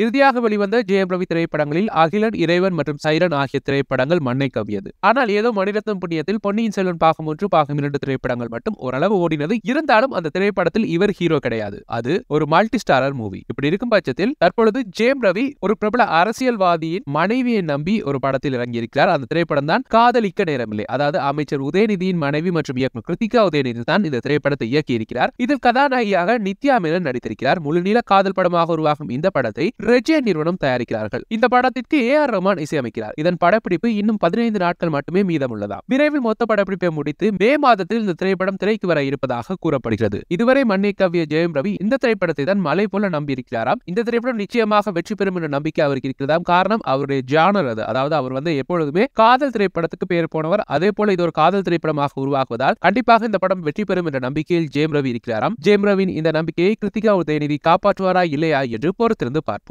இறுதியாக வெளிவந்த ஜெயம் ரவி திரைப்படங்களில் அகிலன் இறைவன் மற்றும் சைரன் ஆகிய திரைப்படங்கள் மண்ணை கவியது ஆனால் ஏதோ மணிரத்னம் புண்ணியத்தில் பொன்னியின் செல்வன் பாகம் ஒன்று பாகம் இரண்டு திரைப்படங்கள் மட்டும் ஓரளவு ஓடினது இருந்தாலும் அந்த திரைப்படத்தில் இவர் ஹீரோ கிடையாது அது ஒரு மல்டி ஸ்டாரர் மூவி இப்படி இருக்கும் பட்சத்தில் தற்பொழுது ஜெயம் ரவி ஒரு பிரபல அரசியல்வாதியின் மனைவியை நம்பி ஒரு படத்தில் இறங்கியிருக்கிறார் அந்த திரைப்படம் தான் காதலிக்க நேரமில்லை அதாவது அமைச்சர் உதயநிதியின் மனைவி மற்றும் இயக்குநர் கிருத்திகா உதயநிதி தான் இந்த திரைப்படத்தை இயக்கியிருக்கிறார் இதில் கதாநாயகியாக நித்யா மேனன் நடித்திருக்கிறார் முழுநீள காதல் படமாக உருவாகும் இந்த படத்தை ரெஜே நிறுவனம் தயாரிக்கிறார்கள் இந்த படத்திற்கு ஏ ஆர் ரஹ்மான் இசையமைக்கிறார் இதன் படப்பிடிப்பு இன்னும் பதினைந்து நாட்கள் மட்டுமே மீதம் உள்ளதாம் விரைவில் மொத்த படப்பிடிப்பை முடித்து மே மாதத்தில் இந்த திரைப்படம் திரைக்கு வர இருப்பதாக கூறப்படுகிறது இதுவரை மண்ணை கவிய ஜெயம் ரவி இந்த திரைப்படத்தை தான் மலை போல நம்பியிருக்கிறாராம் இந்த திரைப்படம் நிச்சயமாக வெற்றி பெறும் என்ற நம்பிக்கை அவருக்கு இருக்கிறதாம் காரணம் அவருடைய ஜானர் அது அதாவது அவர் வந்து எப்பொழுதுமே காதல் திரைப்படத்துக்கு பெயர் போனவர் அதே போல இது ஒரு காதல் திரைப்படமாக உருவாக்குவதால் கண்டிப்பாக இந்த படம் வெற்றி பெறும் என்ற நம்பிக்கையில் ஜெயம் ரவி இருக்கிறாராம் ஜெயம் ரவியின் இந்த நம்பிக்கையை கிருத்திகா உதயநிதி காப்பாற்றுவாரா இல்லையா என்று பொறுத்திருந்து பார்ப்போம்